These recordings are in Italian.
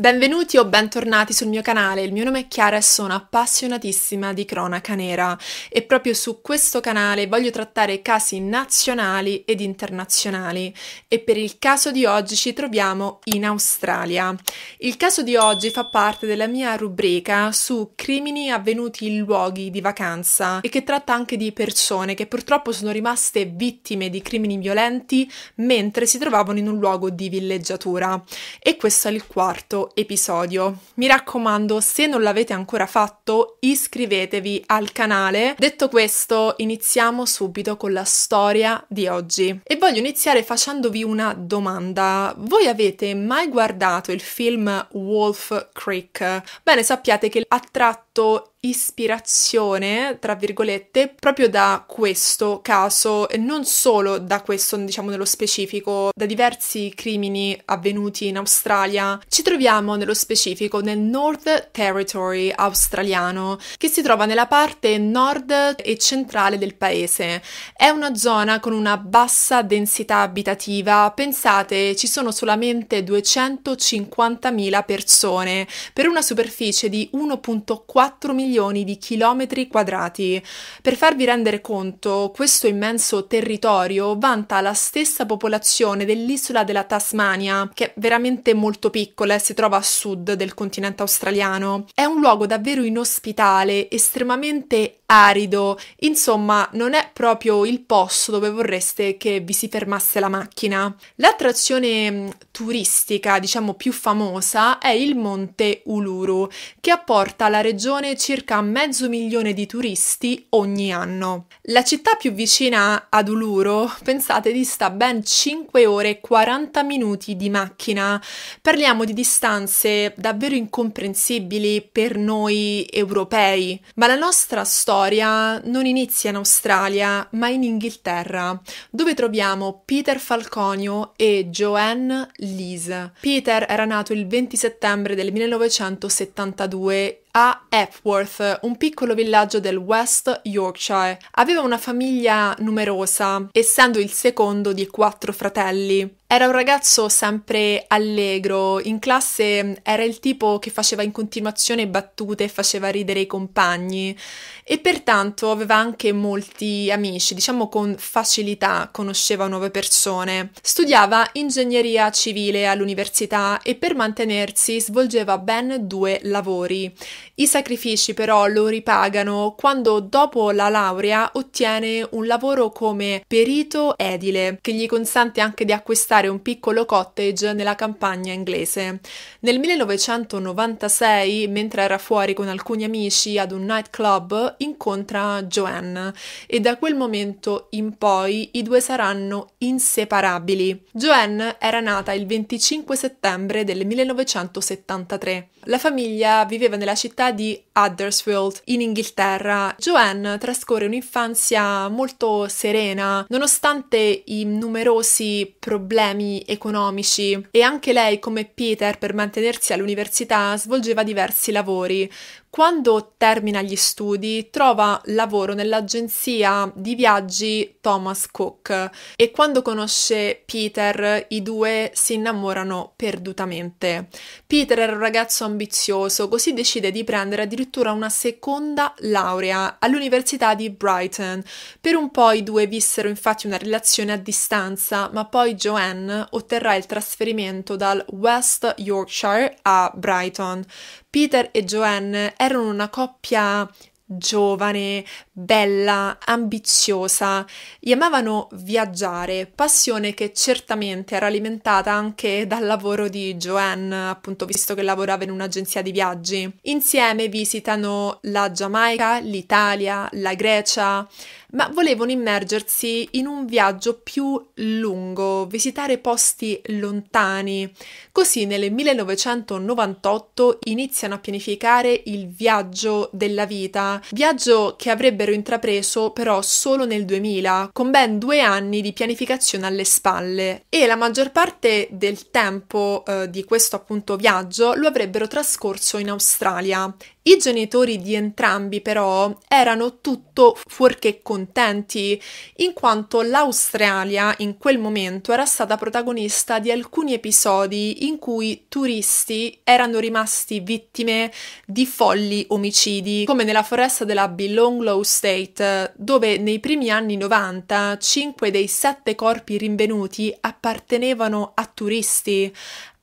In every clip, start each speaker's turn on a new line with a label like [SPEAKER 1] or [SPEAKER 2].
[SPEAKER 1] Benvenuti o bentornati sul mio canale, il mio nome è Chiara e sono appassionatissima di cronaca nera e proprio su questo canale voglio trattare casi nazionali ed internazionali e per il caso di oggi ci troviamo in Australia. Il caso di oggi fa parte della mia rubrica su crimini avvenuti in luoghi di vacanza e che tratta anche di persone che purtroppo sono rimaste vittime di crimini violenti mentre si trovavano in un luogo di villeggiatura e questo è il quarto episodio. Mi raccomando, se non l'avete ancora fatto, iscrivetevi al canale. Detto questo, iniziamo subito con la storia di oggi. E voglio iniziare facendovi una domanda. Voi avete mai guardato il film Wolf Creek? Bene, sappiate che ha tratto ispirazione, tra virgolette, proprio da questo caso e non solo da questo, diciamo nello specifico, da diversi crimini avvenuti in Australia. Ci troviamo nello specifico nel North Territory australiano, che si trova nella parte nord e centrale del paese. È una zona con una bassa densità abitativa, pensate, ci sono solamente 250.000 persone per una superficie di 1.4 milioni milioni di chilometri quadrati. Per farvi rendere conto, questo immenso territorio vanta la stessa popolazione dell'isola della Tasmania, che è veramente molto piccola e si trova a sud del continente australiano. È un luogo davvero inospitale, estremamente arido, insomma non è proprio il posto dove vorreste che vi si fermasse la macchina. L'attrazione mm, turistica, diciamo più famosa, è il monte Uluru, che apporta alla regione circa circa mezzo milione di turisti ogni anno. La città più vicina ad Uluru, pensate, dista ben 5 ore e 40 minuti di macchina. Parliamo di distanze davvero incomprensibili per noi europei, ma la nostra storia non inizia in Australia, ma in Inghilterra, dove troviamo Peter Falconio e Joanne Lees. Peter era nato il 20 settembre del 1972 a Epworth, un piccolo villaggio del West Yorkshire. Aveva una famiglia numerosa, essendo il secondo di quattro fratelli. Era un ragazzo sempre allegro, in classe mm, era il tipo che faceva in continuazione battute e faceva ridere i compagni e pertanto aveva anche molti amici, diciamo con facilità conosceva nuove persone. Studiava ingegneria civile all'università e per mantenersi svolgeva ben due lavori. I sacrifici però lo ripagano quando dopo la laurea ottiene un lavoro come perito edile che gli consente anche di acquistare affittare un piccolo cottage nella campagna inglese. Nel 1996, mentre era fuori con alcuni amici ad un nightclub, incontra Joanne e da quel momento in poi i due saranno inseparabili. Joanne era nata il 25 settembre del 1973. La famiglia viveva nella città di Huddersfield, in Inghilterra. Joanne trascorre un'infanzia molto serena, nonostante i numerosi problemi economici e anche lei, come Peter, per mantenersi all'università, svolgeva diversi lavori. Quando termina gli studi trova lavoro nell'agenzia di viaggi Thomas Cook e quando conosce Peter i due si innamorano perdutamente. Peter era un ragazzo ambizioso, così decide di prendere addirittura una seconda laurea all'Università di Brighton. Per un po' i due vissero infatti una relazione a distanza, ma poi Joanne otterrà il trasferimento dal West Yorkshire a Brighton. Peter e Joanne erano una coppia giovane, bella, ambiziosa. Gli amavano viaggiare, passione che certamente era alimentata anche dal lavoro di Joanne, appunto visto che lavorava in un'agenzia di viaggi. Insieme visitano la Giamaica, l'Italia, la Grecia, ma volevano immergersi in un viaggio più lungo, visitare posti lontani. Così nel 1998 iniziano a pianificare il viaggio della vita, viaggio che avrebbero intrapreso però solo nel 2000, con ben due anni di pianificazione alle spalle e la maggior parte del tempo eh, di questo appunto viaggio lo avrebbero trascorso in Australia i genitori di entrambi però erano tutto fuorché contenti, in quanto l'Australia in quel momento era stata protagonista di alcuni episodi in cui turisti erano rimasti vittime di folli omicidi, come nella foresta della Billonglow State, dove nei primi anni 90 5 dei 7 corpi rinvenuti appartenevano a turisti,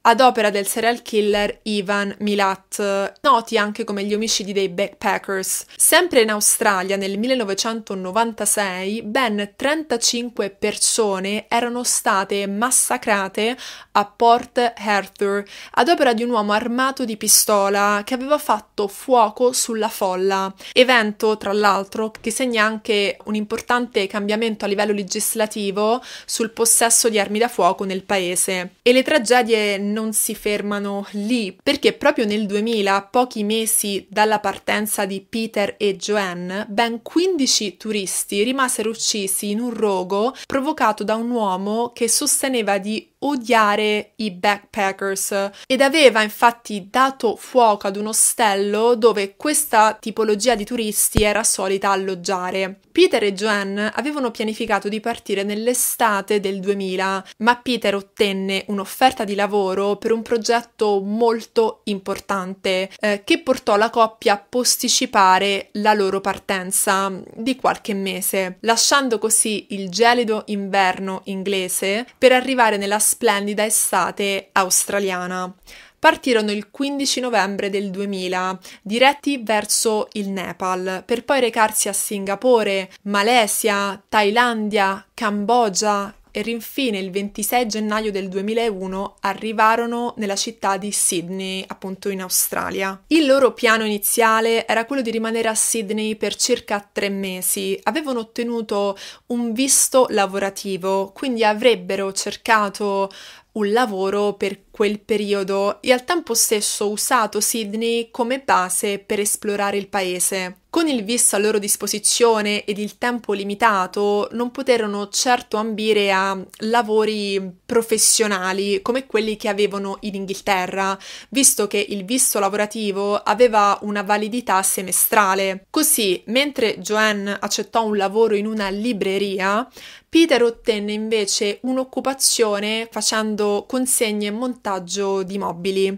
[SPEAKER 1] ad opera del serial killer Ivan Milat, noti anche come gli omicidi dei backpackers. Sempre in Australia nel 1996 ben 35 persone erano state massacrate a Port Arthur ad opera di un uomo armato di pistola che aveva fatto fuoco sulla folla. Evento, tra l'altro, che segna anche un importante cambiamento a livello legislativo sul possesso di armi da fuoco nel paese. E le tragedie non si fermano lì, perché proprio nel 2000, pochi mesi dalla partenza di Peter e Joanne, ben 15 turisti rimasero uccisi in un rogo provocato da un uomo che sosteneva di odiare i backpackers ed aveva infatti dato fuoco ad un ostello dove questa tipologia di turisti era solita alloggiare. Peter e Joanne avevano pianificato di partire nell'estate del 2000, ma Peter ottenne un'offerta di lavoro loro per un progetto molto importante eh, che portò la coppia a posticipare la loro partenza di qualche mese, lasciando così il gelido inverno inglese per arrivare nella splendida estate australiana partirono il 15 novembre del 2000, diretti verso il Nepal, per poi recarsi a Singapore, Malesia, Thailandia, Cambogia, e infine il 26 gennaio del 2001 arrivarono nella città di Sydney, appunto in Australia. Il loro piano iniziale era quello di rimanere a Sydney per circa tre mesi. Avevano ottenuto un visto lavorativo, quindi avrebbero cercato un lavoro per quel periodo e al tempo stesso usato Sydney come base per esplorare il paese. Con il visto a loro disposizione ed il tempo limitato, non poterono certo ambire a lavori professionali come quelli che avevano in Inghilterra, visto che il visto lavorativo aveva una validità semestrale. Così, mentre Joanne accettò un lavoro in una libreria, Peter ottenne invece un'occupazione facendo consegne e montaggio di mobili.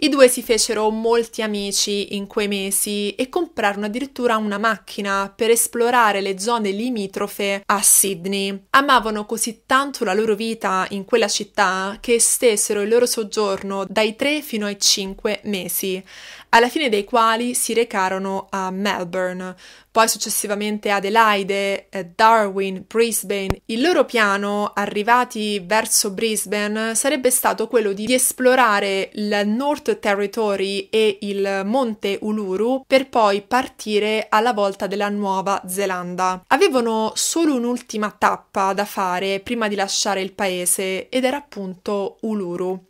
[SPEAKER 1] I due si fecero molti amici in quei mesi e comprarono addirittura addirittura una macchina per esplorare le zone limitrofe a Sydney. Amavano così tanto la loro vita in quella città che estesero il loro soggiorno dai 3 fino ai 5 mesi alla fine dei quali si recarono a Melbourne, poi successivamente Adelaide, eh, Darwin, Brisbane. Il loro piano, arrivati verso Brisbane, sarebbe stato quello di esplorare il North Territory e il monte Uluru per poi partire alla volta della Nuova Zelanda. Avevano solo un'ultima tappa da fare prima di lasciare il paese ed era appunto Uluru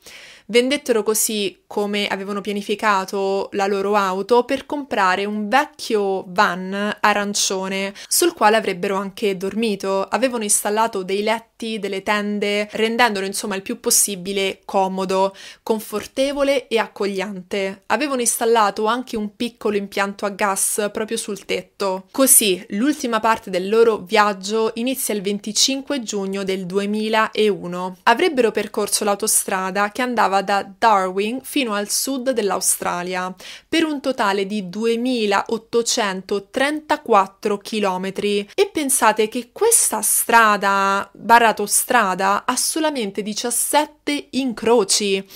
[SPEAKER 1] vendettero così come avevano pianificato la loro auto per comprare un vecchio van arancione sul quale avrebbero anche dormito. Avevano installato dei letti, delle tende, rendendolo insomma il più possibile comodo, confortevole e accogliente. Avevano installato anche un piccolo impianto a gas proprio sul tetto. Così l'ultima parte del loro viaggio inizia il 25 giugno del 2001. Avrebbero percorso l'autostrada che andava passava da Darwin fino al sud dell'Australia, per un totale di 2834 km. E pensate che questa strada, barra autostrada, ha solamente 17 incroci.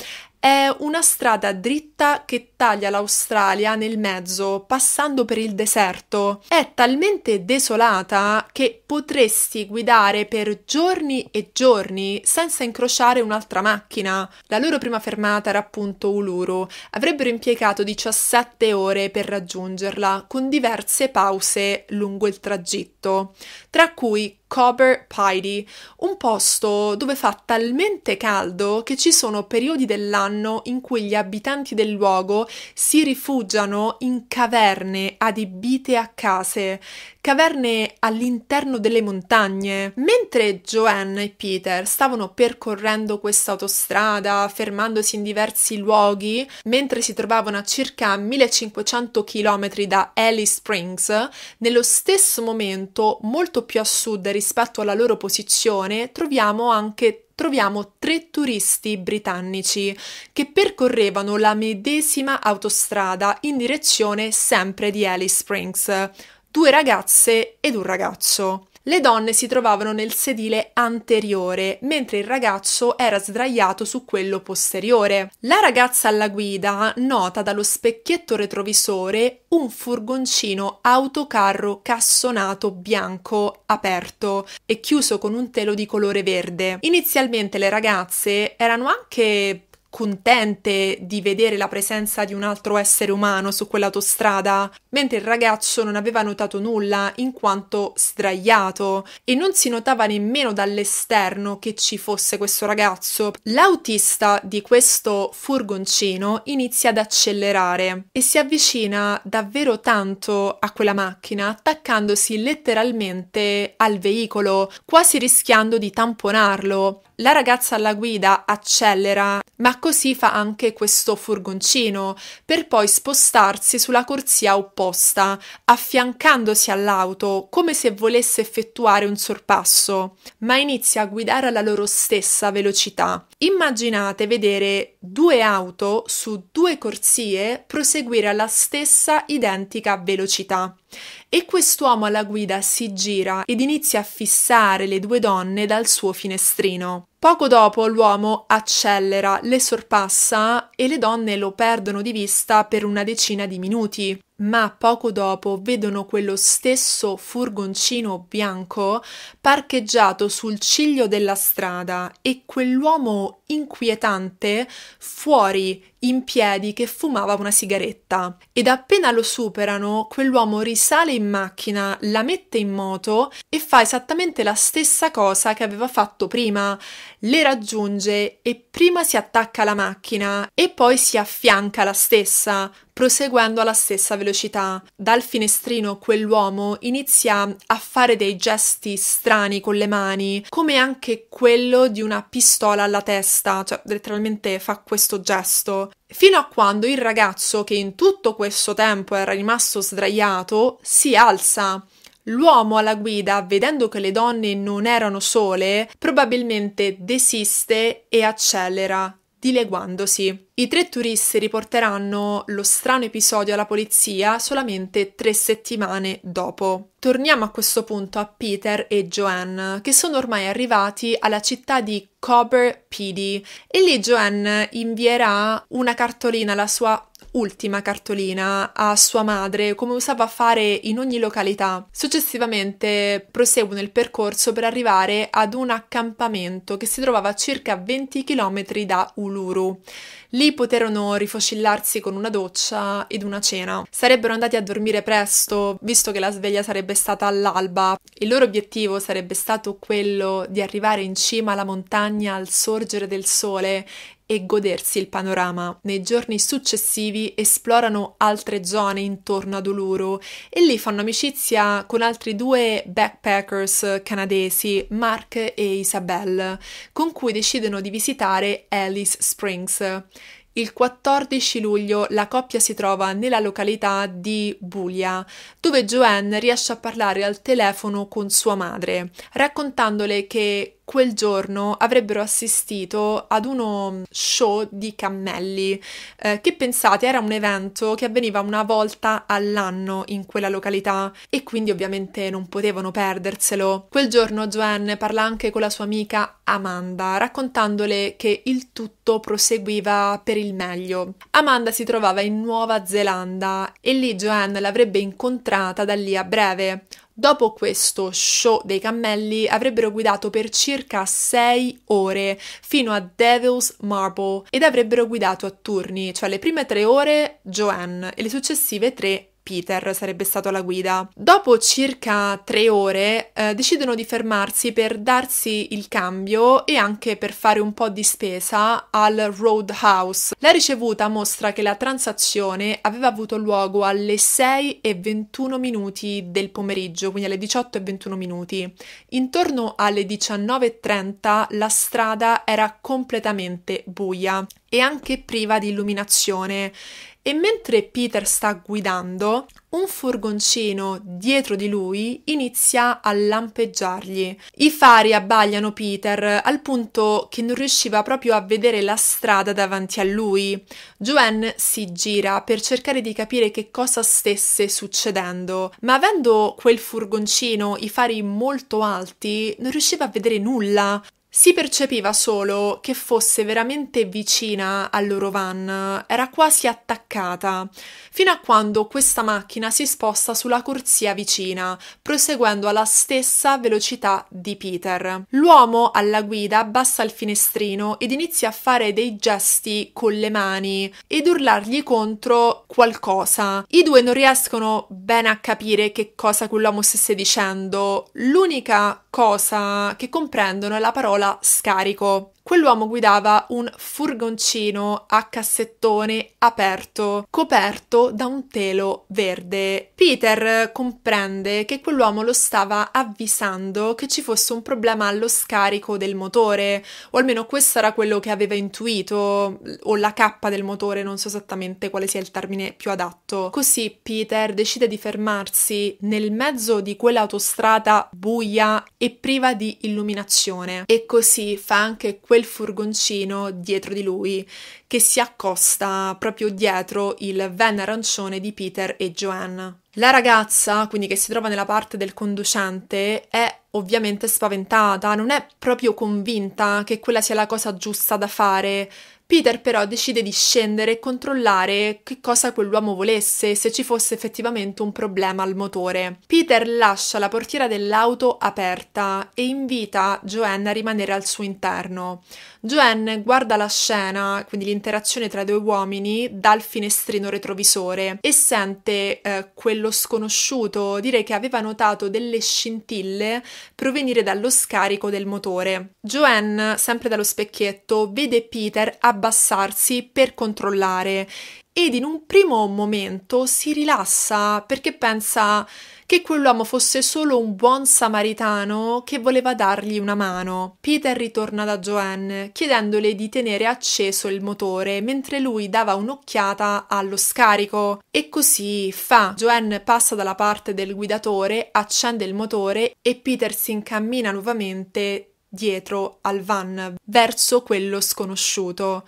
[SPEAKER 1] È una strada dritta che taglia l'Australia nel mezzo, passando per il deserto. È talmente desolata che potresti guidare per giorni e giorni senza incrociare un'altra macchina. La loro prima fermata era appunto Uluru. Avrebbero impiegato 17 ore per raggiungerla, con diverse pause lungo il tragitto, tra cui Copper Pidy, un posto dove fa talmente caldo che ci sono periodi dell'anno in cui gli abitanti del luogo si rifugiano in caverne adibite a case, caverne all'interno delle montagne. Mentre Joanne e Peter stavano percorrendo questa autostrada, fermandosi in diversi luoghi, mentre si trovavano a circa 1500 km da Alice Springs, nello stesso momento, molto più a sud rispetto alla loro posizione, troviamo anche troviamo tre turisti britannici che percorrevano la medesima autostrada in direzione sempre di Alice Springs due ragazze ed un ragazzo. Le donne si trovavano nel sedile anteriore, mentre il ragazzo era sdraiato su quello posteriore. La ragazza alla guida nota dallo specchietto retrovisore un furgoncino autocarro cassonato bianco aperto e chiuso con un telo di colore verde. Inizialmente le ragazze erano anche contente di vedere la presenza di un altro essere umano su quell'autostrada, mentre il ragazzo non aveva notato nulla in quanto sdraiato e non si notava nemmeno dall'esterno che ci fosse questo ragazzo. L'autista di questo furgoncino inizia ad accelerare e si avvicina davvero tanto a quella macchina, attaccandosi letteralmente al veicolo, quasi rischiando di tamponarlo. La ragazza alla guida accelera, ma così fa anche questo furgoncino, per poi spostarsi sulla corsia opposta, affiancandosi all'auto come se volesse effettuare un sorpasso, ma inizia a guidare alla loro stessa velocità. Immaginate vedere due auto su due corsie proseguire alla stessa identica velocità. E quest'uomo alla guida si gira ed inizia a fissare le due donne dal suo finestrino. Poco dopo l'uomo accelera, le sorpassa e le donne lo perdono di vista per una decina di minuti, ma poco dopo vedono quello stesso furgoncino bianco parcheggiato sul ciglio della strada e quell'uomo inquietante fuori in piedi che fumava una sigaretta. Ed appena lo superano, quell'uomo risale in macchina, la mette in moto e fa esattamente la stessa cosa che aveva fatto prima le raggiunge e prima si attacca alla macchina e poi si affianca alla stessa, proseguendo alla stessa velocità. Dal finestrino quell'uomo inizia a fare dei gesti strani con le mani, come anche quello di una pistola alla testa, cioè letteralmente fa questo gesto. Fino a quando il ragazzo, che in tutto questo tempo era rimasto sdraiato, si alza L'uomo alla guida, vedendo che le donne non erano sole, probabilmente desiste e accelera, dileguandosi. I tre turisti riporteranno lo strano episodio alla polizia solamente tre settimane dopo. Torniamo a questo punto a Peter e Joanne, che sono ormai arrivati alla città di Cobber Pedy e lì Joanne invierà una cartolina alla sua ultima cartolina a sua madre, come usava a fare in ogni località. Successivamente proseguono il percorso per arrivare ad un accampamento che si trovava a circa 20 km da Uluru. Lì poterono rifocillarsi con una doccia ed una cena. Sarebbero andati a dormire presto, visto che la sveglia sarebbe stata all'alba. Il loro obiettivo sarebbe stato quello di arrivare in cima alla montagna al sorgere del sole e godersi il panorama. Nei giorni successivi esplorano altre zone intorno ad Uluru e lì fanno amicizia con altri due backpackers canadesi, Mark e Isabelle, con cui decidono di visitare Alice Springs. Il 14 luglio la coppia si trova nella località di Bulia, dove Joanne riesce a parlare al telefono con sua madre, raccontandole che quel giorno avrebbero assistito ad uno show di cammelli, eh, che pensate era un evento che avveniva una volta all'anno in quella località e quindi ovviamente non potevano perderselo. Quel giorno Joanne parla anche con la sua amica Amanda, raccontandole che il tutto proseguiva per il meglio. Amanda si trovava in Nuova Zelanda e lì Joanne l'avrebbe incontrata da lì a breve. Dopo questo show dei cammelli avrebbero guidato per circa 6 ore fino a Devil's Marble ed avrebbero guidato a turni, cioè le prime 3 ore Joanne e le successive 3 Peter sarebbe stato alla guida. Dopo circa tre ore eh, decidono di fermarsi per darsi il cambio e anche per fare un po' di spesa al Roadhouse. La ricevuta mostra che la transazione aveva avuto luogo alle 6 e 21 minuti del pomeriggio, quindi alle 18 e 21 minuti. Intorno alle 19.30 la strada era completamente buia e anche priva di illuminazione e mentre Peter sta guidando, un furgoncino dietro di lui inizia a lampeggiargli. I fari abbagliano Peter al punto che non riusciva proprio a vedere la strada davanti a lui. Joanne si gira per cercare di capire che cosa stesse succedendo, ma avendo quel furgoncino i fari molto alti non riusciva a vedere nulla. Si percepiva solo che fosse veramente vicina al loro van, era quasi attaccata, fino a quando questa macchina si sposta sulla corsia vicina, proseguendo alla stessa velocità di Peter. L'uomo alla guida abbassa il finestrino ed inizia a fare dei gesti con le mani ed urlargli contro qualcosa. I due non riescono bene a capire che cosa quell'uomo stesse dicendo, l'unica cosa che comprendono è la parola parola scarico Quell'uomo guidava un furgoncino a cassettone aperto, coperto da un telo verde. Peter comprende che quell'uomo lo stava avvisando che ci fosse un problema allo scarico del motore, o almeno questo era quello che aveva intuito, o la cappa del motore, non so esattamente quale sia il termine più adatto. Così Peter decide di fermarsi nel mezzo di quell'autostrada buia e priva di illuminazione e così fa anche questo quel furgoncino dietro di lui che si accosta proprio dietro il van arancione di Peter e Joanne. La ragazza, quindi che si trova nella parte del conducente, è ovviamente spaventata, non è proprio convinta che quella sia la cosa giusta da fare Peter però decide di scendere e controllare che cosa quell'uomo volesse se ci fosse effettivamente un problema al motore. Peter lascia la portiera dell'auto aperta e invita Joanne a rimanere al suo interno. Joanne guarda la scena, quindi l'interazione tra i due uomini, dal finestrino retrovisore e sente eh, quello sconosciuto dire che aveva notato delle scintille provenire dallo scarico del motore. Joanne, sempre dallo specchietto, vede Peter abbastanza abbassarsi per controllare ed in un primo momento si rilassa perché pensa che quell'uomo fosse solo un buon samaritano che voleva dargli una mano. Peter ritorna da Joanne chiedendole di tenere acceso il motore mentre lui dava un'occhiata allo scarico e così fa. Joanne passa dalla parte del guidatore, accende il motore e Peter si incammina nuovamente dietro al van, verso quello sconosciuto,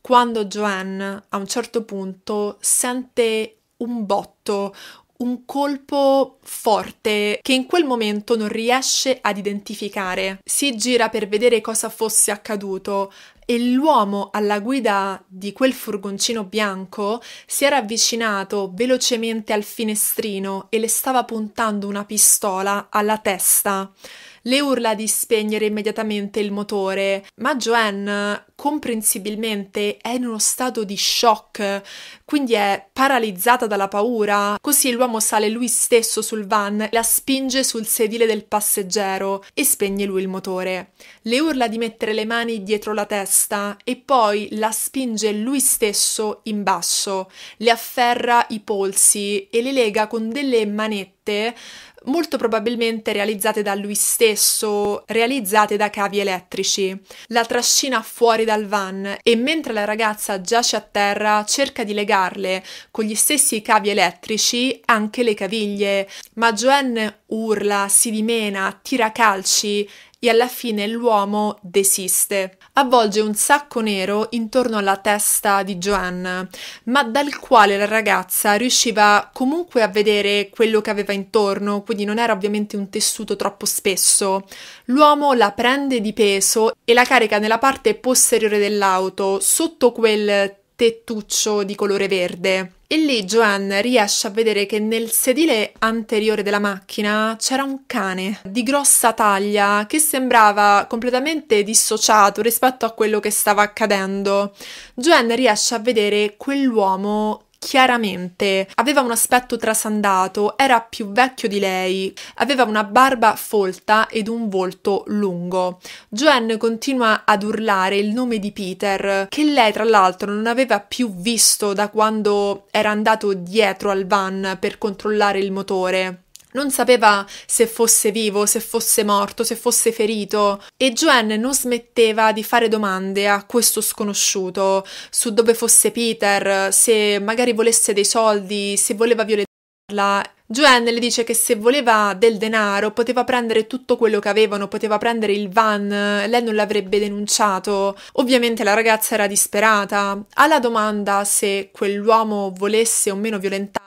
[SPEAKER 1] quando Joanne a un certo punto sente un botto, un colpo forte che in quel momento non riesce ad identificare. Si gira per vedere cosa fosse accaduto e l'uomo alla guida di quel furgoncino bianco si era avvicinato velocemente al finestrino e le stava puntando una pistola alla testa le urla di spegnere immediatamente il motore, ma Joanne comprensibilmente è in uno stato di shock, quindi è paralizzata dalla paura. Così l'uomo sale lui stesso sul van, la spinge sul sedile del passeggero e spegne lui il motore. Le urla di mettere le mani dietro la testa e poi la spinge lui stesso in basso, le afferra i polsi e le lega con delle manette molto probabilmente realizzate da lui stesso, realizzate da cavi elettrici. La trascina fuori dal van e mentre la ragazza giace a terra cerca di legarle con gli stessi cavi elettrici anche le caviglie, ma Joanne urla, si dimena, tira calci e alla fine l'uomo desiste. Avvolge un sacco nero intorno alla testa di Joanne, ma dal quale la ragazza riusciva comunque a vedere quello che aveva intorno, quindi non era ovviamente un tessuto troppo spesso. L'uomo la prende di peso e la carica nella parte posteriore dell'auto, sotto quel tettuccio di colore verde. E lì Joanne riesce a vedere che nel sedile anteriore della macchina c'era un cane di grossa taglia che sembrava completamente dissociato rispetto a quello che stava accadendo. Joanne riesce a vedere quell'uomo chiaramente, aveva un aspetto trasandato, era più vecchio di lei, aveva una barba folta ed un volto lungo. Joanne continua ad urlare il nome di Peter, che lei tra l'altro non aveva più visto da quando era andato dietro al van per controllare il motore. Non sapeva se fosse vivo, se fosse morto, se fosse ferito e Joanne non smetteva di fare domande a questo sconosciuto su dove fosse Peter, se magari volesse dei soldi, se voleva violentarla. Joanne le dice che se voleva del denaro poteva prendere tutto quello che avevano, poteva prendere il van, lei non l'avrebbe denunciato. Ovviamente la ragazza era disperata. Alla domanda se quell'uomo volesse o meno violentarla,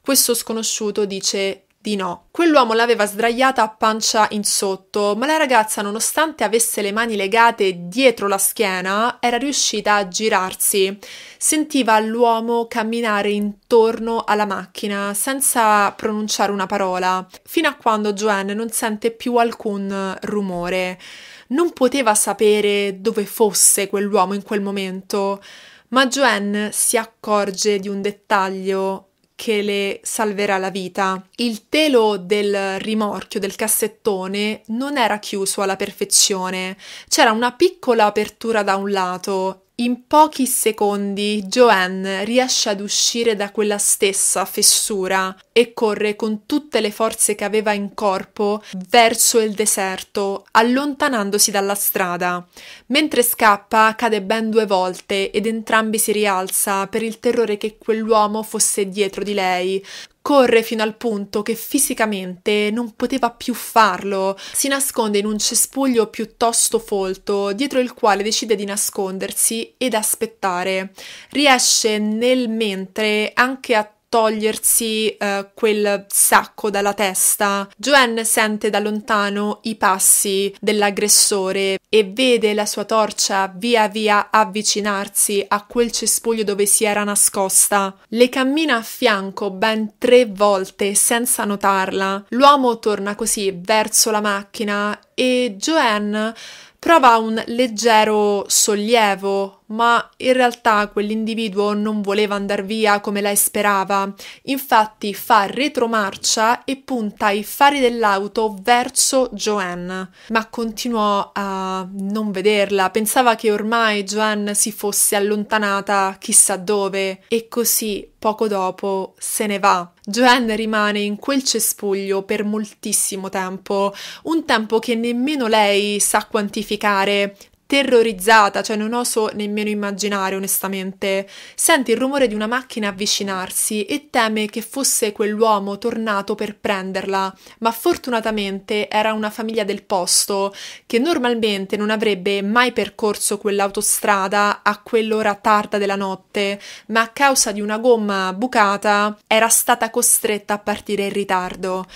[SPEAKER 1] questo sconosciuto dice di no. Quell'uomo l'aveva sdraiata a pancia in sotto, ma la ragazza, nonostante avesse le mani legate dietro la schiena, era riuscita a girarsi. Sentiva l'uomo camminare intorno alla macchina senza pronunciare una parola, fino a quando Joanne non sente più alcun rumore. Non poteva sapere dove fosse quell'uomo in quel momento. Ma Joanne si accorge di un dettaglio che le salverà la vita. Il telo del rimorchio, del cassettone, non era chiuso alla perfezione, c'era una piccola apertura da un lato in pochi secondi Joanne riesce ad uscire da quella stessa fessura e corre con tutte le forze che aveva in corpo verso il deserto, allontanandosi dalla strada. Mentre scappa cade ben due volte ed entrambi si rialza per il terrore che quell'uomo fosse dietro di lei corre fino al punto che fisicamente non poteva più farlo. Si nasconde in un cespuglio piuttosto folto, dietro il quale decide di nascondersi ed aspettare. Riesce nel mentre anche a togliersi eh, quel sacco dalla testa. Joanne sente da lontano i passi dell'aggressore e vede la sua torcia via via avvicinarsi a quel cespuglio dove si era nascosta. Le cammina a fianco ben tre volte senza notarla. L'uomo torna così verso la macchina e Joanne prova un leggero sollievo ma in realtà quell'individuo non voleva andare via come lei sperava. Infatti fa retromarcia e punta i fari dell'auto verso Joanne, ma continuò a non vederla. Pensava che ormai Joanne si fosse allontanata chissà dove e così poco dopo se ne va. Joanne rimane in quel cespuglio per moltissimo tempo, un tempo che nemmeno lei sa quantificare, terrorizzata, cioè non oso nemmeno immaginare onestamente. Sente il rumore di una macchina avvicinarsi e teme che fosse quell'uomo tornato per prenderla, ma fortunatamente era una famiglia del posto che normalmente non avrebbe mai percorso quell'autostrada a quell'ora tarda della notte, ma a causa di una gomma bucata era stata costretta a partire in ritardo.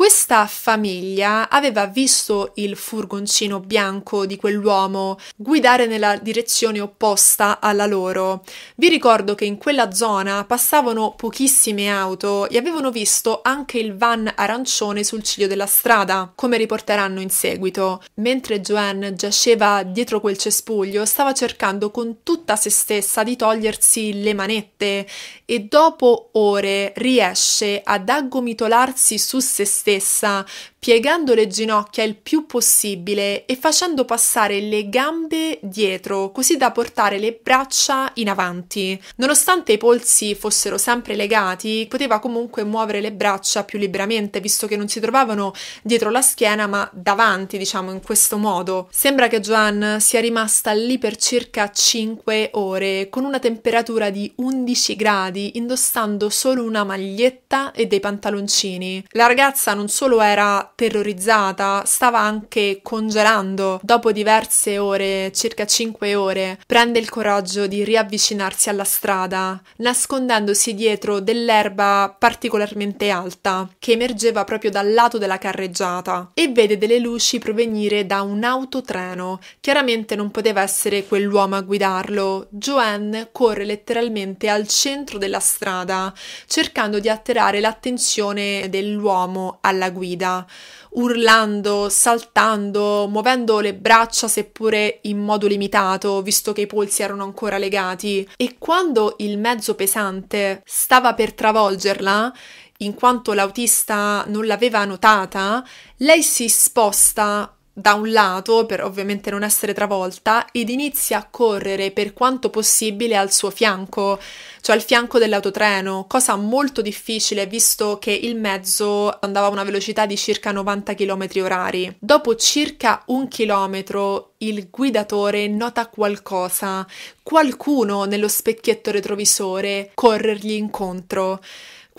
[SPEAKER 1] Questa famiglia aveva visto il furgoncino bianco di quell'uomo guidare nella direzione opposta alla loro. Vi ricordo che in quella zona passavano pochissime auto e avevano visto anche il van arancione sul ciglio della strada, come riporteranno in seguito. Mentre Joanne giaceva dietro quel cespuglio, stava cercando con tutta se stessa di togliersi le manette e dopo ore riesce ad aggomitolarsi su se stessa stessa, piegando le ginocchia il più possibile e facendo passare le gambe dietro, così da portare le braccia in avanti. Nonostante i polsi fossero sempre legati, poteva comunque muovere le braccia più liberamente, visto che non si trovavano dietro la schiena, ma davanti, diciamo, in questo modo. Sembra che Joan sia rimasta lì per circa 5 ore, con una temperatura di 11 gradi, indossando solo una maglietta e dei pantaloncini. La ragazza ragazza non solo era terrorizzata, stava anche congelando. Dopo diverse ore, circa 5 ore, prende il coraggio di riavvicinarsi alla strada, nascondendosi dietro dell'erba particolarmente alta che emergeva proprio dal lato della carreggiata e vede delle luci provenire da un autotreno. Chiaramente non poteva essere quell'uomo a guidarlo. Joanne corre letteralmente al centro della strada cercando di atterrare l'attenzione dell'uomo alla guida, urlando, saltando, muovendo le braccia seppure in modo limitato, visto che i polsi erano ancora legati. E quando il mezzo pesante stava per travolgerla, in quanto l'autista non l'aveva notata, lei si sposta da un lato per ovviamente non essere travolta ed inizia a correre per quanto possibile al suo fianco, cioè al fianco dell'autotreno, cosa molto difficile visto che il mezzo andava a una velocità di circa 90 km orari. Dopo circa un chilometro il guidatore nota qualcosa, qualcuno nello specchietto retrovisore corrergli incontro.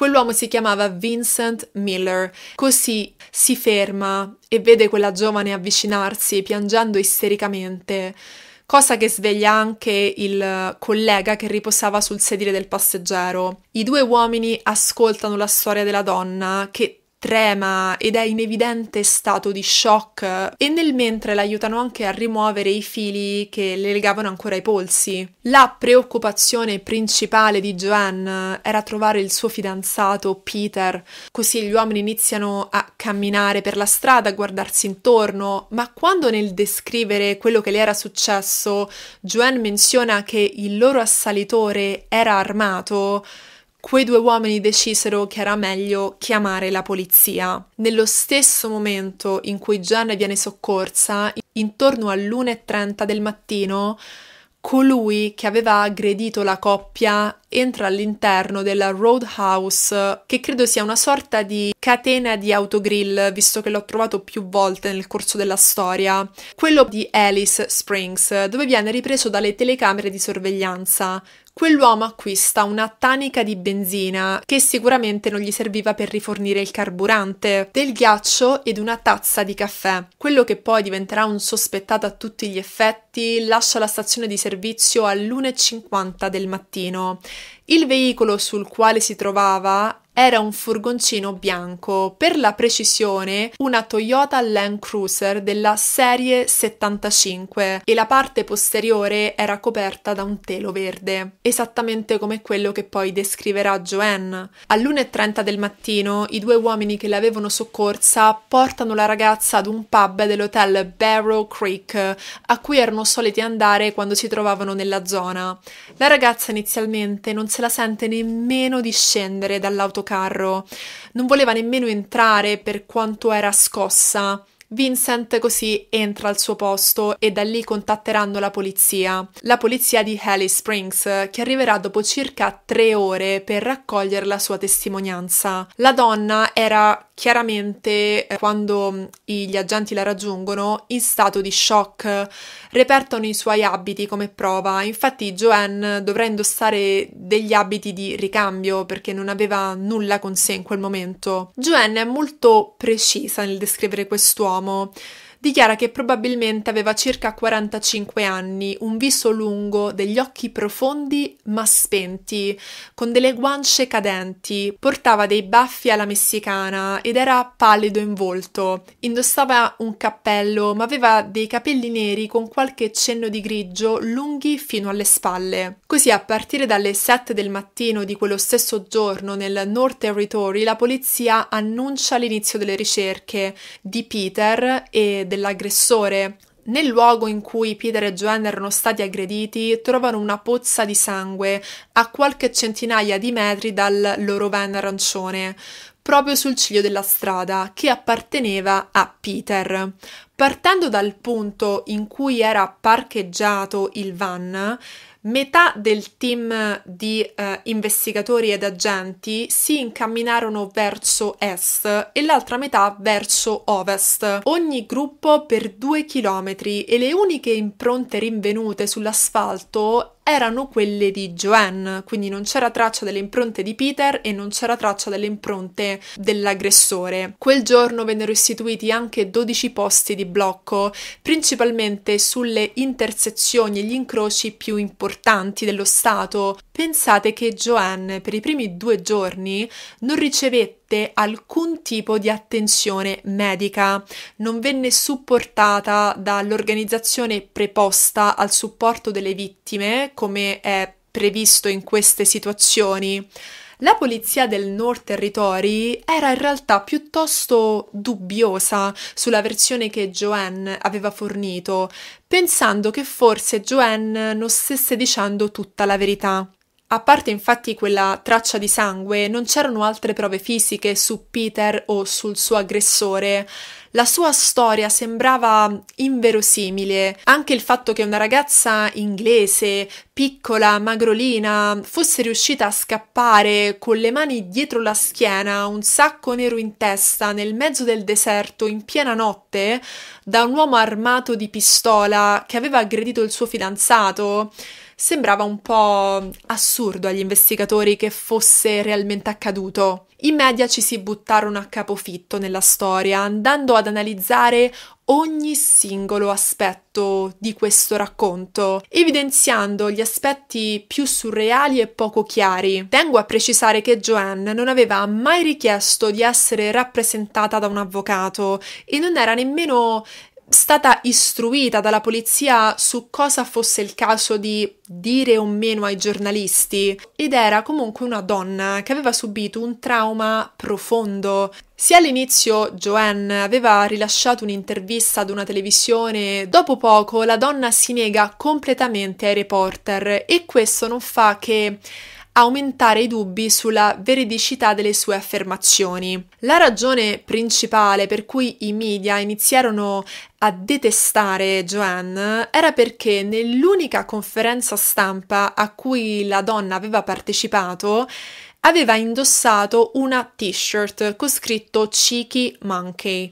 [SPEAKER 1] Quell'uomo si chiamava Vincent Miller. Così si ferma e vede quella giovane avvicinarsi piangendo istericamente cosa che sveglia anche il collega che riposava sul sedile del passeggero. I due uomini ascoltano la storia della donna che trema ed è in evidente stato di shock e nel mentre l'aiutano anche a rimuovere i fili che le legavano ancora ai polsi. La preoccupazione principale di Joanne era trovare il suo fidanzato Peter, così gli uomini iniziano a camminare per la strada, a guardarsi intorno, ma quando nel descrivere quello che le era successo, Joanne menziona che il loro assalitore era armato, quei due uomini decisero che era meglio chiamare la polizia. Nello stesso momento in cui Jen viene soccorsa, intorno all'1.30 del mattino, colui che aveva aggredito la coppia entra all'interno della Roadhouse, che credo sia una sorta di catena di autogrill, visto che l'ho trovato più volte nel corso della storia, quello di Alice Springs, dove viene ripreso dalle telecamere di sorveglianza. Quell'uomo acquista una tanica di benzina che sicuramente non gli serviva per rifornire il carburante, del ghiaccio ed una tazza di caffè. Quello che poi diventerà un sospettato a tutti gli effetti lascia la stazione di servizio all'1.50 del mattino. Il veicolo sul quale si trovava era un furgoncino bianco, per la precisione una Toyota Land Cruiser della serie 75 e la parte posteriore era coperta da un telo verde, esattamente come quello che poi descriverà Joanne. All'1.30 del mattino i due uomini che l'avevano soccorsa portano la ragazza ad un pub dell'hotel Barrow Creek a cui erano soliti andare quando si trovavano nella zona. La ragazza inizialmente non se la sente nemmeno di scendere dall'auto carro, non voleva nemmeno entrare per quanto era scossa Vincent così entra al suo posto e da lì contatteranno la polizia, la polizia di Alice Springs, che arriverà dopo circa tre ore per raccogliere la sua testimonianza. La donna era chiaramente, eh, quando mm, gli agenti la raggiungono, in stato di shock. Repertano i suoi abiti come prova, infatti Joanne dovrà indossare degli abiti di ricambio perché non aveva nulla con sé in quel momento. Joanne è molto precisa nel descrivere quest'uomo More. dichiara che probabilmente aveva circa 45 anni, un viso lungo, degli occhi profondi ma spenti, con delle guance cadenti, portava dei baffi alla messicana ed era pallido in volto, indossava un cappello ma aveva dei capelli neri con qualche cenno di grigio lunghi fino alle spalle. Così a partire dalle 7 del mattino di quello stesso giorno nel North Territory la polizia annuncia l'inizio delle ricerche di Peter e dell'aggressore. Nel luogo in cui Peter e Joanne erano stati aggrediti trovano una pozza di sangue a qualche centinaia di metri dal loro van arancione, proprio sul ciglio della strada, che apparteneva a Peter. Partendo dal punto in cui era parcheggiato il van, metà del team di eh, investigatori ed agenti si incamminarono verso est e l'altra metà verso ovest, ogni gruppo per due chilometri e le uniche impronte rinvenute sull'asfalto erano quelle di Joanne, quindi non c'era traccia delle impronte di Peter e non c'era traccia delle impronte dell'aggressore. Quel giorno vennero istituiti anche 12 posti di blocco principalmente sulle intersezioni e gli incroci più importanti dello Stato. Pensate che Joanne per i primi due giorni non ricevette alcun tipo di attenzione medica, non venne supportata dall'organizzazione preposta al supporto delle vittime come è previsto in queste situazioni. La polizia del North Territory era in realtà piuttosto dubbiosa sulla versione che Joanne aveva fornito, pensando che forse Joanne non stesse dicendo tutta la verità. A parte infatti quella traccia di sangue, non c'erano altre prove fisiche su Peter o sul suo aggressore, la sua storia sembrava inverosimile, anche il fatto che una ragazza inglese, piccola, magrolina, fosse riuscita a scappare con le mani dietro la schiena, un sacco nero in testa, nel mezzo del deserto, in piena notte, da un uomo armato di pistola che aveva aggredito il suo fidanzato sembrava un po' assurdo agli investigatori che fosse realmente accaduto. I media ci si buttarono a capofitto nella storia, andando ad analizzare ogni singolo aspetto di questo racconto, evidenziando gli aspetti più surreali e poco chiari. Tengo a precisare che Joanne non aveva mai richiesto di essere rappresentata da un avvocato e non era nemmeno stata istruita dalla polizia su cosa fosse il caso di dire o meno ai giornalisti ed era comunque una donna che aveva subito un trauma profondo. Se all'inizio Joanne aveva rilasciato un'intervista ad una televisione, dopo poco la donna si nega completamente ai reporter e questo non fa che aumentare i dubbi sulla veridicità delle sue affermazioni. La ragione principale per cui i media iniziarono a detestare Joanne era perché nell'unica conferenza stampa a cui la donna aveva partecipato aveva indossato una t-shirt con scritto Cheeky Monkey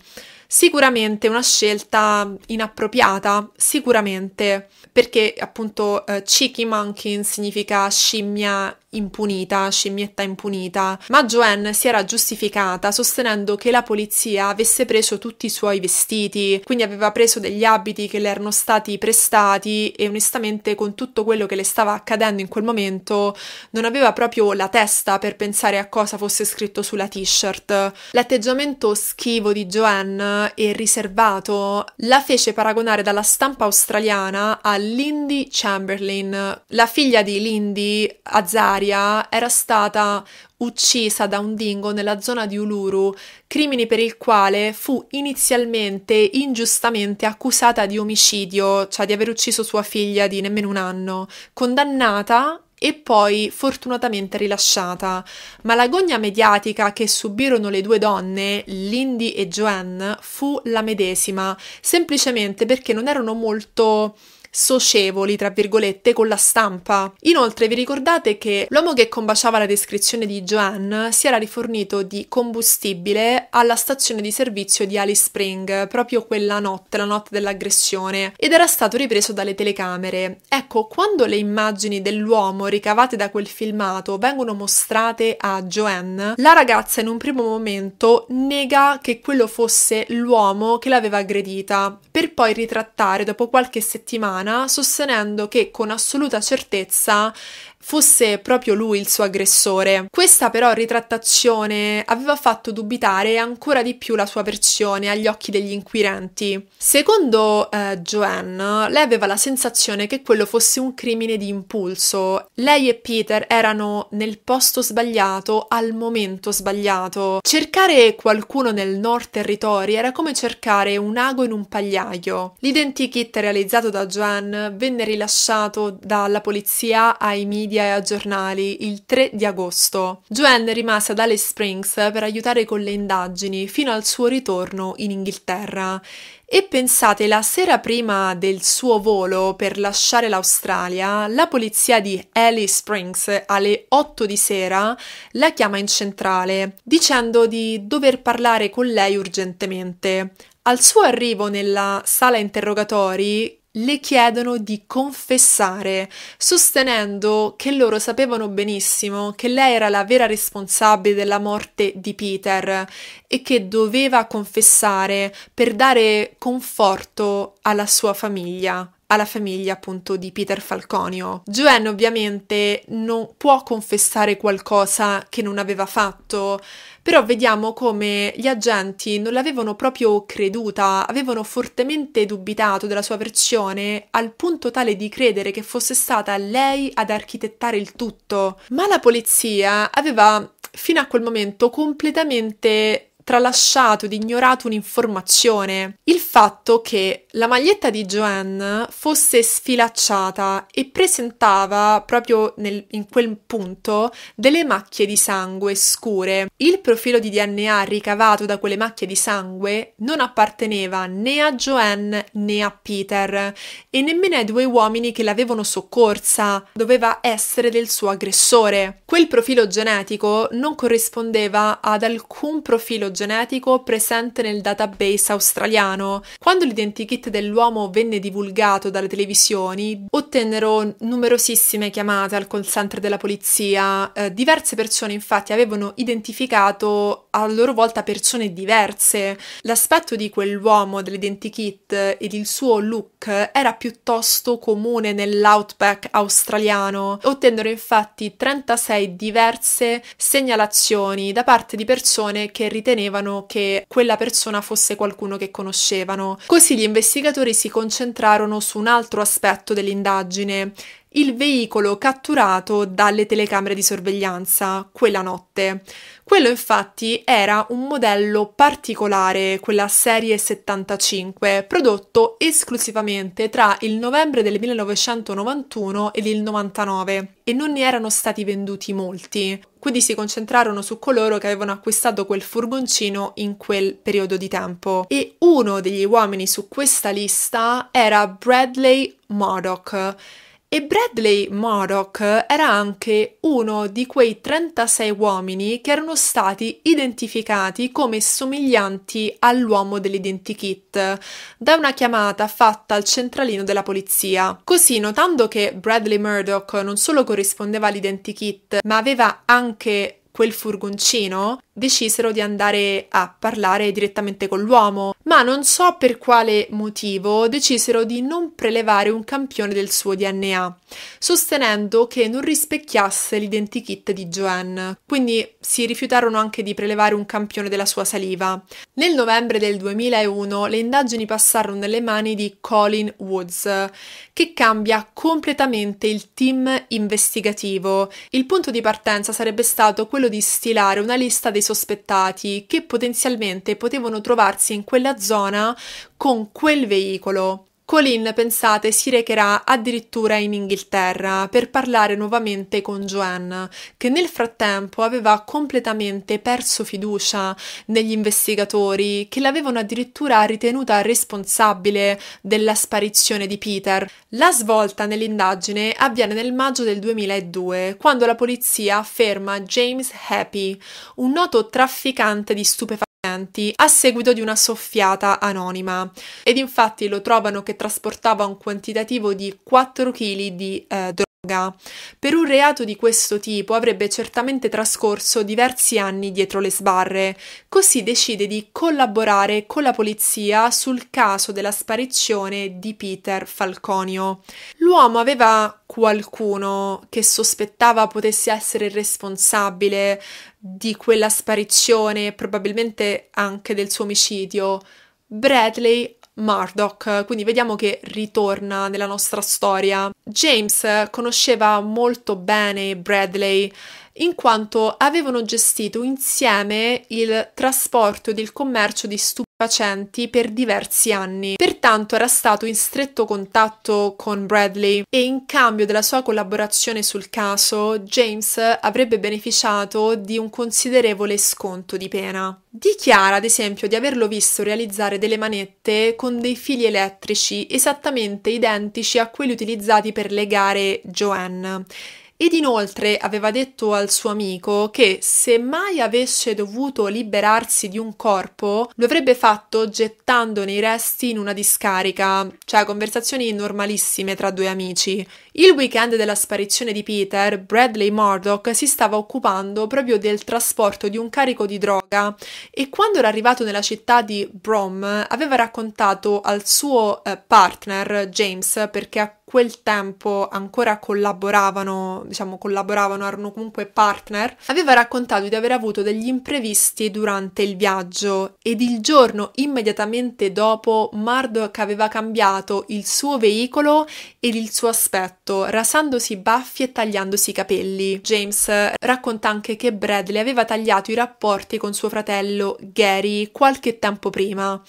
[SPEAKER 1] Sicuramente una scelta inappropriata, sicuramente, perché appunto eh, Cheeky Monkey significa scimmia impunita, scimmietta impunita, ma Joanne si era giustificata sostenendo che la polizia avesse preso tutti i suoi vestiti, quindi aveva preso degli abiti che le erano stati prestati e onestamente con tutto quello che le stava accadendo in quel momento non aveva proprio la testa per pensare a cosa fosse scritto sulla t-shirt. L'atteggiamento schivo di Joanne e riservato la fece paragonare dalla stampa australiana a Lindy Chamberlain. La figlia di Lindy, Azaria, era stata uccisa da un dingo nella zona di Uluru, crimini per il quale fu inizialmente ingiustamente accusata di omicidio, cioè di aver ucciso sua figlia di nemmeno un anno, condannata e poi fortunatamente rilasciata, ma l'agonia mediatica che subirono le due donne, Lindy e Joanne, fu la medesima, semplicemente perché non erano molto socievoli, tra virgolette, con la stampa. Inoltre vi ricordate che l'uomo che combaciava la descrizione di Joanne si era rifornito di combustibile alla stazione di servizio di Alice Spring, proprio quella notte, la notte dell'aggressione, ed era stato ripreso dalle telecamere. Ecco, quando le immagini dell'uomo ricavate da quel filmato vengono mostrate a Joanne, la ragazza in un primo momento nega che quello fosse l'uomo che l'aveva aggredita, per poi ritrattare dopo qualche settimana umana, sostenendo che con assoluta certezza fosse proprio lui il suo aggressore. Questa però ritrattazione aveva fatto dubitare ancora di più la sua versione agli occhi degli inquirenti. Secondo eh, Joanne, lei aveva la sensazione che quello fosse un crimine di impulso. Lei e Peter erano nel posto sbagliato al momento sbagliato. Cercare qualcuno nel North Territory era come cercare un ago in un pagliaio. L'identikit realizzato da Joanne venne rilasciato dalla polizia ai media media e a giornali il 3 di agosto. Joanne rimase ad Alice Springs per aiutare con le indagini fino al suo ritorno in Inghilterra. E pensate, la sera prima del suo volo per lasciare l'Australia, la polizia di Alice Springs alle 8 di sera la chiama in centrale dicendo di dover parlare con lei urgentemente. Al suo arrivo nella sala interrogatori, le chiedono di confessare, sostenendo che loro sapevano benissimo che lei era la vera responsabile della morte di Peter e che doveva confessare per dare conforto alla sua famiglia alla famiglia appunto di Peter Falconio. Joanne ovviamente non può confessare qualcosa che non aveva fatto, però vediamo come gli agenti non l'avevano proprio creduta, avevano fortemente dubitato della sua versione al punto tale di credere che fosse stata lei ad architettare il tutto. Ma la polizia aveva fino a quel momento completamente tralasciato ed ignorato un'informazione, il fatto che la maglietta di Joanne fosse sfilacciata e presentava proprio nel, in quel punto delle macchie di sangue scure. Il profilo di DNA ricavato da quelle macchie di sangue non apparteneva né a Joanne né a Peter e nemmeno ai due uomini che l'avevano soccorsa, doveva essere del suo aggressore. Quel profilo genetico non corrispondeva ad alcun profilo genetico genetico presente nel database australiano. Quando l'identikit dell'uomo venne divulgato dalle televisioni, ottennero numerosissime chiamate al call center della polizia. Eh, diverse persone infatti avevano identificato a loro volta persone diverse. L'aspetto di quell'uomo dell'identikit ed il suo look era piuttosto comune nell'outback australiano. Ottennero infatti 36 diverse segnalazioni da parte di persone che ritenevano ritenevano che quella persona fosse qualcuno che conoscevano. Così gli investigatori si concentrarono su un altro aspetto dell'indagine, il veicolo catturato dalle telecamere di sorveglianza quella notte. Quello infatti era un modello particolare, quella serie 75, prodotto esclusivamente tra il novembre del 1991 ed il 99 e non ne erano stati venduti molti, quindi si concentrarono su coloro che avevano acquistato quel furgoncino in quel periodo di tempo. E uno degli uomini su questa lista era Bradley Modoc e Bradley Murdoch era anche uno di quei 36 uomini che erano stati identificati come somiglianti all'uomo dell'identikit da una chiamata fatta al centralino della polizia. Così, notando che Bradley Murdoch non solo corrispondeva all'identikit, ma aveva anche quel furgoncino, decisero di andare a parlare direttamente con l'uomo, ma non so per quale motivo decisero di non prelevare un campione del suo DNA, sostenendo che non rispecchiasse l'identikit di Joanne, quindi si rifiutarono anche di prelevare un campione della sua saliva. Nel novembre del 2001 le indagini passarono nelle mani di Colin Woods, che cambia completamente il team investigativo. Il punto di partenza sarebbe stato quello di stilare una lista dei sospettati che potenzialmente potevano trovarsi in quella zona con quel veicolo. Colin, pensate, si recherà addirittura in Inghilterra per parlare nuovamente con Joanne, che nel frattempo aveva completamente perso fiducia negli investigatori, che l'avevano addirittura ritenuta responsabile della sparizione di Peter. La svolta nell'indagine avviene nel maggio del 2002, quando la polizia ferma James Happy, un noto trafficante di stupefacenti a seguito di una soffiata anonima ed infatti lo trovano che trasportava un quantitativo di 4 kg di eh, per un reato di questo tipo avrebbe certamente trascorso diversi anni dietro le sbarre, così decide di collaborare con la polizia sul caso della sparizione di Peter Falconio. L'uomo aveva qualcuno che sospettava potesse essere il responsabile di quella sparizione, e probabilmente anche del suo omicidio. Bradley Murdoch, quindi vediamo che ritorna nella nostra storia. James conosceva molto bene Bradley, in quanto avevano gestito insieme il trasporto ed il commercio di stupefacenti per diversi anni. Pertanto era stato in stretto contatto con Bradley e in cambio della sua collaborazione sul caso, James avrebbe beneficiato di un considerevole sconto di pena. Dichiara, ad esempio, di averlo visto realizzare delle manette con dei fili elettrici esattamente identici a quelli utilizzati per legare Joanne ed inoltre aveva detto al suo amico che se mai avesse dovuto liberarsi di un corpo, lo avrebbe fatto gettandone i resti in una discarica, cioè conversazioni normalissime tra due amici. Il weekend della sparizione di Peter, Bradley Murdoch si stava occupando proprio del trasporto di un carico di droga e quando era arrivato nella città di Brom aveva raccontato al suo eh, partner James perché a quel tempo ancora collaboravano, diciamo collaboravano, erano comunque partner, aveva raccontato di aver avuto degli imprevisti durante il viaggio ed il giorno immediatamente dopo Murdoch aveva cambiato il suo veicolo ed il suo aspetto, rasandosi i baffi e tagliandosi i capelli. James racconta anche che Bradley aveva tagliato i rapporti con suo fratello Gary qualche tempo prima.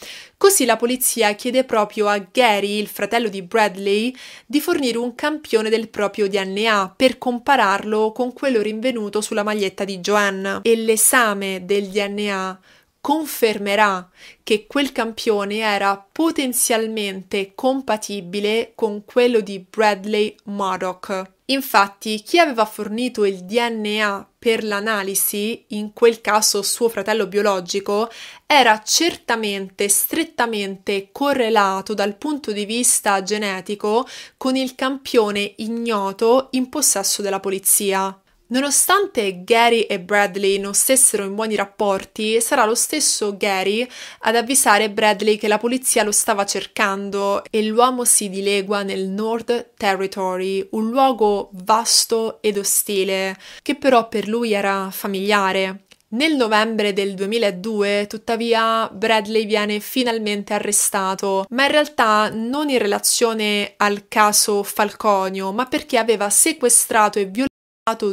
[SPEAKER 1] Così la polizia chiede proprio a Gary, il fratello di Bradley, di fornire un campione del proprio DNA per compararlo con quello rinvenuto sulla maglietta di Joanne e l'esame del DNA confermerà che quel campione era potenzialmente compatibile con quello di Bradley Murdoch. Infatti, chi aveva fornito il DNA per l'analisi, in quel caso suo fratello biologico, era certamente strettamente correlato dal punto di vista genetico con il campione ignoto in possesso della polizia. Nonostante Gary e Bradley non stessero in buoni rapporti, sarà lo stesso Gary ad avvisare Bradley che la polizia lo stava cercando e l'uomo si dilegua nel North Territory, un luogo vasto ed ostile, che però per lui era familiare. Nel novembre del 2002, tuttavia, Bradley viene finalmente arrestato, ma in realtà non in relazione al caso Falconio, ma perché aveva sequestrato e violato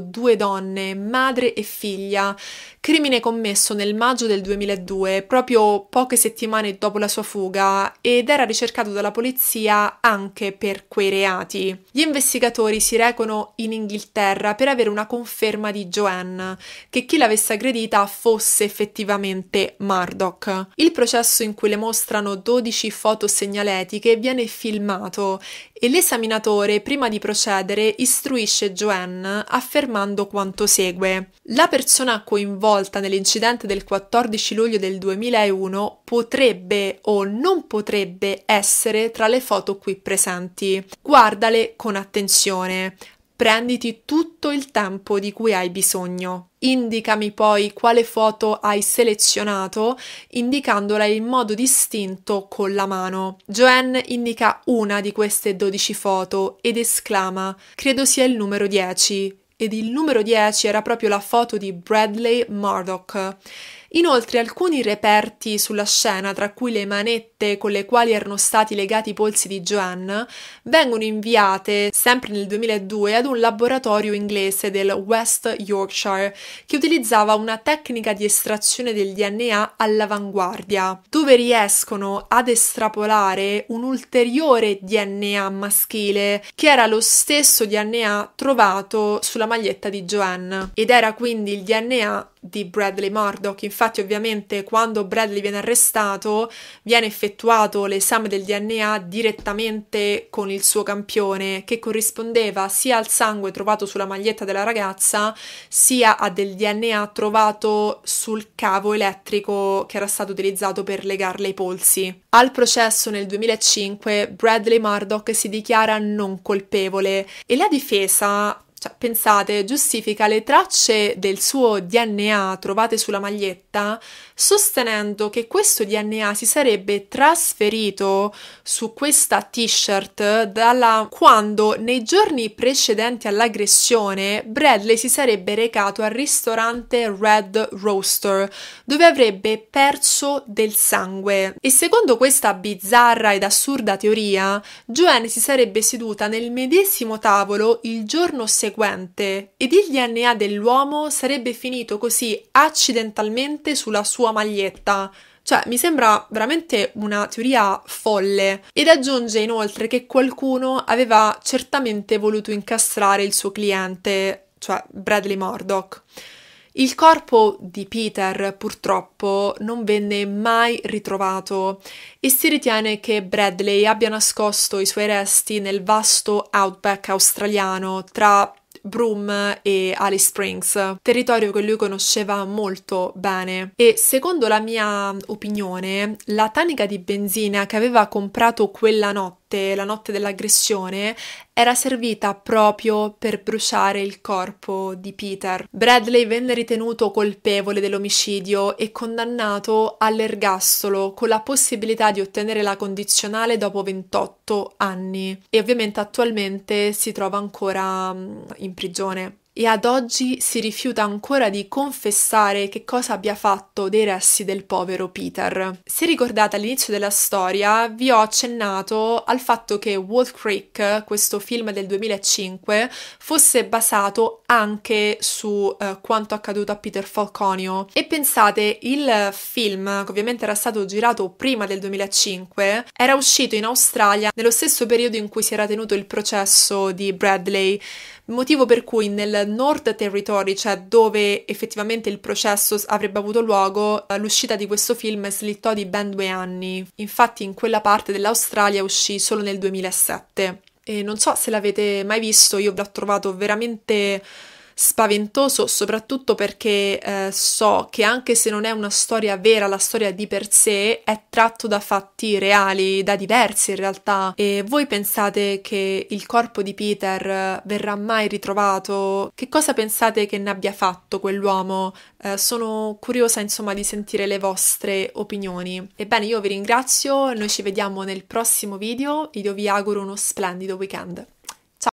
[SPEAKER 1] due donne, madre e figlia, crimine commesso nel maggio del 2002, proprio poche settimane dopo la sua fuga, ed era ricercato dalla polizia anche per quei reati. Gli investigatori si recono in Inghilterra per avere una conferma di Joanne, che chi l'avesse aggredita fosse effettivamente Murdoch. Il processo in cui le mostrano 12 foto segnaletiche viene filmato e l'esaminatore, prima di procedere, istruisce Joanne affermando quanto segue. La persona coinvolta nell'incidente del 14 luglio del 2001 potrebbe o non potrebbe essere tra le foto qui presenti. Guardale con attenzione prenditi tutto il tempo di cui hai bisogno. Indicami poi quale foto hai selezionato indicandola in modo distinto con la mano. Joanne indica una di queste 12 foto ed esclama: Credo sia il numero 10. Ed il numero 10 era proprio la foto di Bradley Murdoch. Inoltre alcuni reperti sulla scena, tra cui le manette con le quali erano stati legati i polsi di Joanne, vengono inviate, sempre nel 2002, ad un laboratorio inglese del West Yorkshire che utilizzava una tecnica di estrazione del DNA all'avanguardia, dove riescono ad estrapolare un ulteriore DNA maschile che era lo stesso DNA trovato sulla maglietta di Joanne ed era quindi il DNA di Bradley Murdoch. Infatti, ovviamente, quando Bradley viene arrestato, viene effettuato l'esame del DNA direttamente con il suo campione, che corrispondeva sia al sangue trovato sulla maglietta della ragazza, sia a del DNA trovato sul cavo elettrico che era stato utilizzato per legarle i polsi. Al processo nel 2005, Bradley Murdoch si dichiara non colpevole e la difesa cioè, pensate, giustifica le tracce del suo DNA trovate sulla maglietta sostenendo che questo DNA si sarebbe trasferito su questa t-shirt dalla quando nei giorni precedenti all'aggressione Bradley si sarebbe recato al ristorante Red Roaster dove avrebbe perso del sangue e secondo questa bizzarra ed assurda teoria Joanne si sarebbe seduta nel medesimo tavolo il giorno seguente ed il DNA dell'uomo sarebbe finito così accidentalmente sulla sua tua maglietta. Cioè, mi sembra veramente una teoria folle. Ed aggiunge inoltre che qualcuno aveva certamente voluto incastrare il suo cliente, cioè Bradley Murdoch. Il corpo di Peter purtroppo non venne mai ritrovato e si ritiene che Bradley abbia nascosto i suoi resti nel vasto outback australiano tra Broome e Alice Springs, territorio che lui conosceva molto bene. E secondo la mia opinione, la tanica di benzina che aveva comprato quella notte notte, la notte dell'aggressione, era servita proprio per bruciare il corpo di Peter. Bradley venne ritenuto colpevole dell'omicidio e condannato all'ergastolo con la possibilità di ottenere la condizionale dopo 28 anni e ovviamente attualmente si trova ancora mm, in prigione e ad oggi si rifiuta ancora di confessare che cosa abbia fatto dei resti del povero Peter. Se ricordate all'inizio della storia vi ho accennato al fatto che Wolf Creek, questo film del 2005, fosse basato anche su eh, quanto accaduto a Peter Falconio e pensate il film, che ovviamente era stato girato prima del 2005, era uscito in Australia nello stesso periodo in cui si era tenuto il processo di Bradley motivo per cui nel North Territory, cioè dove effettivamente il processo avrebbe avuto luogo, eh, l'uscita di questo film slittò di ben due anni. Infatti in quella parte dell'Australia uscì solo nel 2007. E non so se l'avete mai visto, io l'ho trovato veramente spaventoso, soprattutto perché eh, so che anche se non è una storia vera, la storia di per sé è tratto da fatti reali, da diversi in realtà. E voi pensate che il corpo di Peter verrà mai ritrovato? Che cosa pensate che ne abbia fatto quell'uomo? Eh, sono curiosa insomma di sentire le vostre opinioni. Ebbene, io vi ringrazio, noi ci vediamo nel prossimo video io vi auguro uno splendido weekend.